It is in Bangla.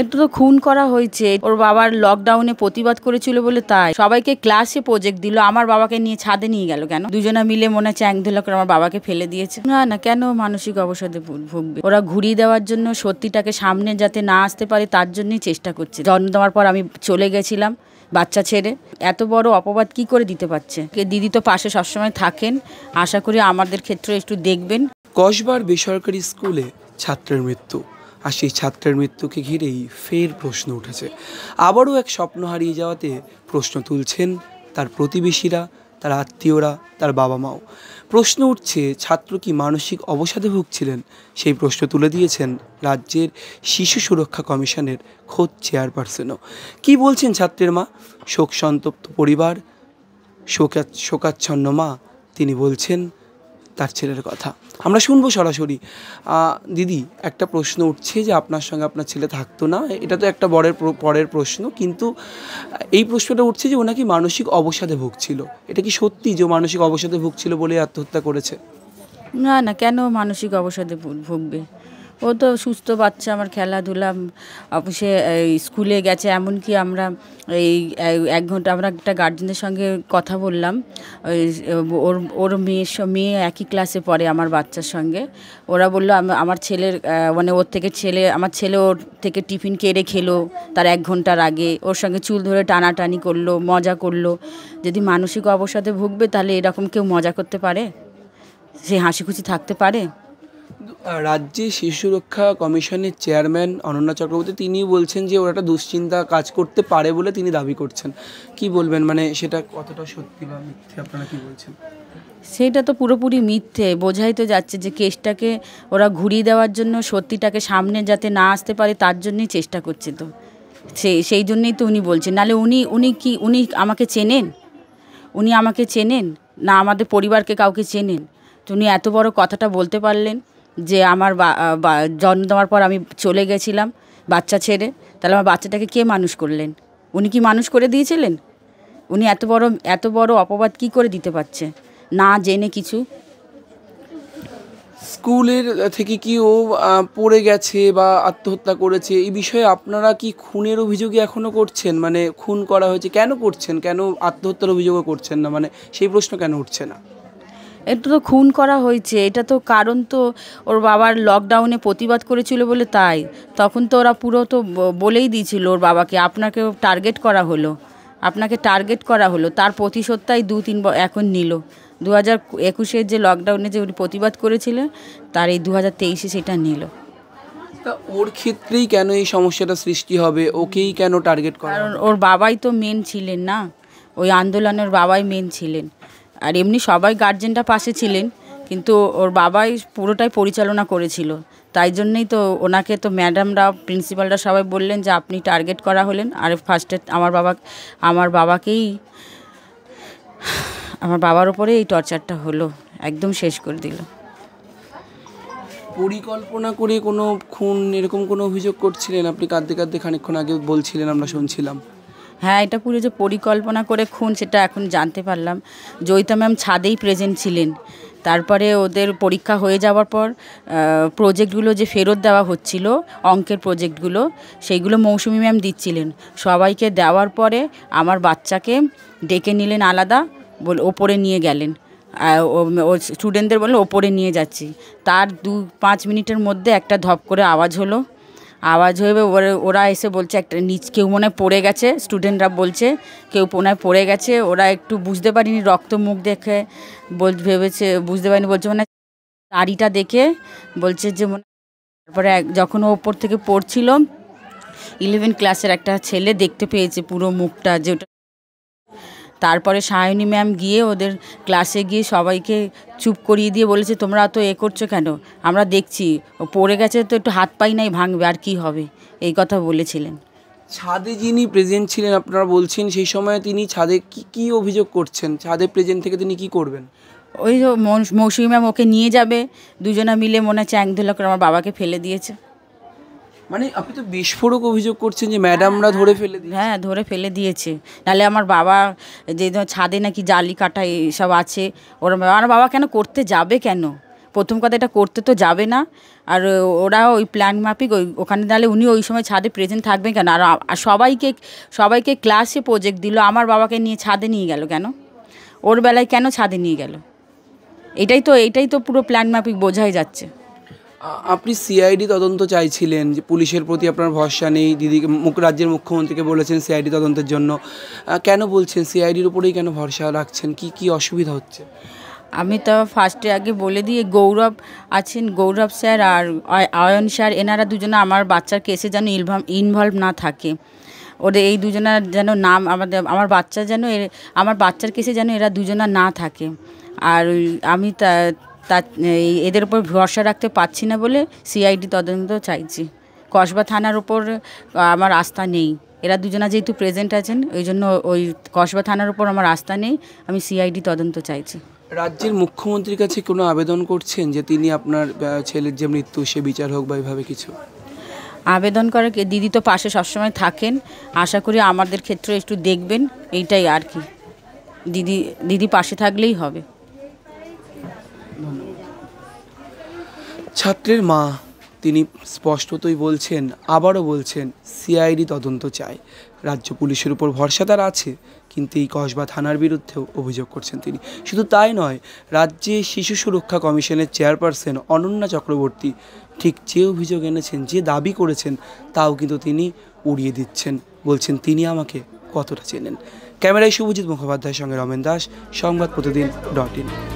একটু তো খুন করা হয়েছে ওর বাবার লকডাউনে প্রতিবাদ করেছিল বলে তাই সবাইকে ক্লাসে প্রজেক্ট দিল আমার বাবাকে নিয়ে ছাদে নিয়ে গেল কেন দুজনা মিলে মনে হচ্ছে একধুলা করে আমার বাবাকে ফেলে দিয়েছে না না কেন মানসিক অবসাদে ভুগবে ওরা ঘুরিয়ে দেওয়ার জন্য সত্যিটাকে সামনে যাতে না আসতে পারে তার জন্যই চেষ্টা করছে জন্ম দেওয়ার পর আমি চলে গেছিলাম বাচ্চা ছেড়ে এত বড় অপবাদ কি করে দিতে পারছে দিদি তো পাশে সবসময় থাকেন আশা করি আমাদের ক্ষেত্রে একটু দেখবেন কসবার বেসরকারি স্কুলে ছাত্রের মৃত্যু আর সেই ছাত্রের মৃত্যুকে ঘিরেই ফের প্রশ্ন উঠেছে আবারও এক স্বপ্ন হারিয়ে যাওয়াতে প্রশ্ন তুলছেন তার প্রতিবেশীরা তার আত্মীয়রা তার বাবা মাও প্রশ্ন উঠছে ছাত্র কি মানসিক অবসাদে ভুগছিলেন সেই প্রশ্ন তুলে দিয়েছেন রাজ্যের শিশু সুরক্ষা কমিশনের খোদ চেয়ারপারসনও কি বলছেন ছাত্রের মা শোক সন্তপ্ত পরিবার শোকা শোকাচ্ছন্ন মা তিনি বলছেন তার ছেলের কথা আমরা শুনবো সরাসরি দিদি একটা প্রশ্ন উঠছে যে আপনার সঙ্গে আপনার ছেলে থাকতো না এটা তো একটা বরের পরের প্রশ্ন কিন্তু এই প্রশ্নটা উঠছে যে ওনাকি মানসিক অবসাদে ভুগছিল এটা কি সত্যি যে মানসিক অবসাদে ভুগছিল বলে আত্মহত্যা করেছে না না কেন মানসিক অবসাদে ভুগবে ও তো সুস্থ বাচ্চা আমার খেলাধুলা অফিসে স্কুলে গেছে এমনকি আমরা এই এক ঘন্টা আমরা একটা গার্জেনের সঙ্গে কথা বললাম ওর ওর মেয়ের মেয়ে একই ক্লাসে পড়ে আমার বাচ্চার সঙ্গে ওরা বললো আমার ছেলের মানে ওর থেকে ছেলে আমার ছেলে ওর থেকে টিফিন কেড়ে খেলো তার এক ঘন্টার আগে ওর সঙ্গে চুল ধরে টানাটানি করলো মজা করলো যদি মানসিক অবসাদে ভুগবে তাহলে এরকম কেউ মজা করতে পারে সে হাসি খুশি থাকতে পারে রাজ্যে শিশু কমিশনের চেয়ারম্যান অনন্যা চক্রবর্তী তিনি বলছেন যে ওরা একটা দুশ্চিন্তা কাজ করতে পারে বলে তিনি দাবি করছেন কি বলবেন মানে সেটা কতটা সত্যি বা মিথ্যে আপনারা কি বলছেন সেটা তো পুরোপুরি মিথ্যে বোঝাই তো যাচ্ছে যে কেসটাকে ওরা ঘুরিয়ে দেওয়ার জন্য সত্যিটাকে সামনে যাতে না আসতে পারে তার জন্যই চেষ্টা করছে তো সে সেই জন্যেই তো উনি বলছেন নাহলে উনি উনি কি উনি আমাকে চেনেন উনি আমাকে চেনেন না আমাদের পরিবারকে কাউকে চেনেন তো উনি এত বড় কথাটা বলতে পারলেন যে আমার জন্ম দেওয়ার পর আমি চলে গেছিলাম বাচ্চা ছেড়ে তাহলে আমার বাচ্চাটাকে কে মানুষ করলেন উনি কি মানুষ করে দিয়েছিলেন উনি এত বড় এত বড় অপবাদ কি করে দিতে পারছে না জেনে কিছু স্কুলের থেকে কি ও পড়ে গেছে বা আত্মহত্যা করেছে এই বিষয়ে আপনারা কি খুনের অভিযোগে এখনও করছেন মানে খুন করা হয়েছে কেন করছেন কেন আত্মহত্যার অভিযোগও করছেন না মানে সেই প্রশ্ন কেন উঠছে না এটা তো খুন করা হয়েছে এটা তো কারণ তো ওর বাবার লকডাউনে প্রতিবাদ করেছিল বলে তাই তখন তো ওরা পুরো তো বলেই দিয়েছিল ওর বাবাকে আপনাকে টার্গেট করা হলো আপনাকে টার্গেট করা হলো তার প্রতিশোধটাই দু তিন এখন নিল দু হাজার একুশে যে লকডাউনে যে উনি প্রতিবাদ করেছিলেন তার এই দু হাজার তেইশে সেটা নিল তা ওর ক্ষেত্রেই কেন এই সমস্যাটা সৃষ্টি হবে ওকেই কেন টার্গেট করা কারণ ওর বাবাই তো মেন ছিলেন না ওই আন্দোলনের বাবাই মেন ছিলেন আর এমনি সবাই গার্জেনটা পাশে ছিলেন কিন্তু ওর বাবাই পুরোটাই পরিচালনা করেছিল তাই জন্যেই তো ওনাকে তো ম্যাডামরা প্রিন্সিপালরা সবাই বললেন যে আপনি টার্গেট করা হলেন আর ফার্স্টে আমার বাবা আমার বাবাকেই আমার বাবার ওপরে এই টর্চারটা হলো একদম শেষ করে দিল পরিকল্পনা করে কোনো খুন এরকম কোনো অভিযোগ করছিলেন আপনি কাঁদতে কাঁদতে খানিক্ষণ আগে বলছিলেন আমরা শুনছিলাম হ্যাঁ এটা পুরো যে পরিকল্পনা করে খুন সেটা এখন জানতে পারলাম জয়িতা ম্যাম ছাদেই প্রেজেন্ট ছিলেন তারপরে ওদের পরীক্ষা হয়ে যাওয়ার পর প্রজেক্টগুলো যে ফেরত দেওয়া হচ্ছিল অঙ্কের প্রজেক্টগুলো সেইগুলো মৌসুমি ম্যাম দিচ্ছিলেন সবাইকে দেওয়ার পরে আমার বাচ্চাকে ডেকে নিলেন আলাদা বল ওপরে নিয়ে গেলেন ও স্টুডেন্টদের বললো ওপরে নিয়ে যাচ্ছি তার দু পাঁচ মিনিটের মধ্যে একটা ধপ করে আওয়াজ হলো আওয়াজ হয়ে ওরা ওরা এসে বলছে একটা নিচ কেউ মনে পড়ে গেছে স্টুডেন্টরা বলছে কেউ মনে পড়ে গেছে ওরা একটু বুঝতে পারিনি রক্ত মুখ দেখে বল ভেবেছে বুঝতে পারিনি বলছে মানে তাড়িটা দেখে বলছে যে মনে তারপরে যখন ও ওপর থেকে পড়ছিল ইলেভেন ক্লাসের একটা ছেলে দেখতে পেয়েছে পুরো মুখটা যে ওটা তারপরে সায়নী ম্যাম গিয়ে ওদের ক্লাসে গিয়ে সবাইকে চুপ করিয়ে দিয়ে বলেছে তোমরা অত এ করছো কেন আমরা দেখছি ও পড়ে গেছে তো একটু হাত পাই নাই ভাঙবে আর কি হবে এই কথা বলেছিলেন ছাদে যিনি প্রেজেন্ট ছিলেন আপনারা বলছেন সেই সময় তিনি ছাদে কি কি অভিযোগ করছেন ছাদে প্রেজেন্ট থেকে তিনি কি করবেন ওই মৌসুমি ম্যাম ওকে নিয়ে যাবে দুজনা মিলে মনে হচ্ছে একদোলা করে আমার বাবাকে ফেলে দিয়েছে মানে আপনি তো বিস্ফোরক অভিযোগ করছেন যে ম্যাডামরা ধরে ফেলে দিয়েছে হ্যাঁ ধরে ফেলে দিয়েছে নাহলে আমার বাবা যে ছাদে নাকি জালি কাটা এইসব আছে ওরা আমার বাবা কেন করতে যাবে কেন প্রথম কথা এটা করতে তো যাবে না আর ওরা ওই প্ল্যান মাফিক ওই ওখানে তাহলে উনি ওই সময় ছাদে প্রেজেন্ট থাকবেন কেন আর সবাইকে সবাইকে ক্লাসে প্রজেক্ট দিল আমার বাবাকে নিয়ে ছাদে নিয়ে গেল কেন ওর বেলায় কেন ছাদে নিয়ে গেল এটাই তো এটাই তো পুরো প্ল্যান মাফিক বোঝাই যাচ্ছে আপনি সিআইডি তদন্ত চাইছিলেন যে পুলিশের প্রতি আপনার ভরসা নেই দিদিকে মুখ রাজ্যের মুখ্যমন্ত্রীকে বলেছেন সিআইডি তদন্তের জন্য কেন বলছেন সিআইডির উপরেই কেন ভরসা রাখছেন কি কি অসুবিধা হচ্ছে আমি তো ফার্স্টে আগে বলে দিয়ে গৌরব আছেন গৌরব স্যার আর আয়ন স্যার এনারা দুজনে আমার বাচ্চার কেসে যেন ইনভলভ না থাকে ওদের এই দুজনার যেন নাম আমাদের আমার বাচ্চা যেন আমার বাচ্চার কেসে যেন এরা দুজনা না থাকে আর আমি তা তা এদের উপর ভরসা রাখতে পারছি না বলে সিআইডি তদন্ত চাইছি কসবা থানার ওপর আমার আস্থা নেই এরা দুজনা যেহেতু প্রেজেন্ট আছেন ওই জন্য ওই কসবা থানার ওপর আমার আস্থা নেই আমি সিআইডি তদন্ত চাইছি রাজ্যের মুখ্যমন্ত্রীর কাছে কোনো আবেদন করছেন যে তিনি আপনার ছেলের যে মৃত্যু সে বিচার হোক বা এভাবে কিছু আবেদন করার দিদি তো পাশে সবসময় থাকেন আশা করি আমাদের ক্ষেত্রে একটু দেখবেন এইটাই আর কি দিদি দিদি পাশে থাকলেই হবে ছাত্রের মা তিনি স্পষ্টতই বলছেন আবারও বলছেন সিআইডি তদন্ত চায় রাজ্য পুলিশের উপর ভরসা তার আছে কিন্তু এই কসবা থানার বিরুদ্ধেও অভিযোগ করছেন তিনি শুধু তাই নয় রাজ্যে শিশু সুরক্ষা কমিশনের চেয়ারপারসন অনন্যা চক্রবর্তী ঠিক যে অভিযোগ এনেছেন যে দাবি করেছেন তাও কিন্তু তিনি উড়িয়ে দিচ্ছেন বলছেন তিনি আমাকে কতটা চেনেন ক্যামেরায় শুভজিৎ মুখোপাধ্যায়ের সঙ্গে রমেন দাস সংবাদ প্রতিদিন ডট ইন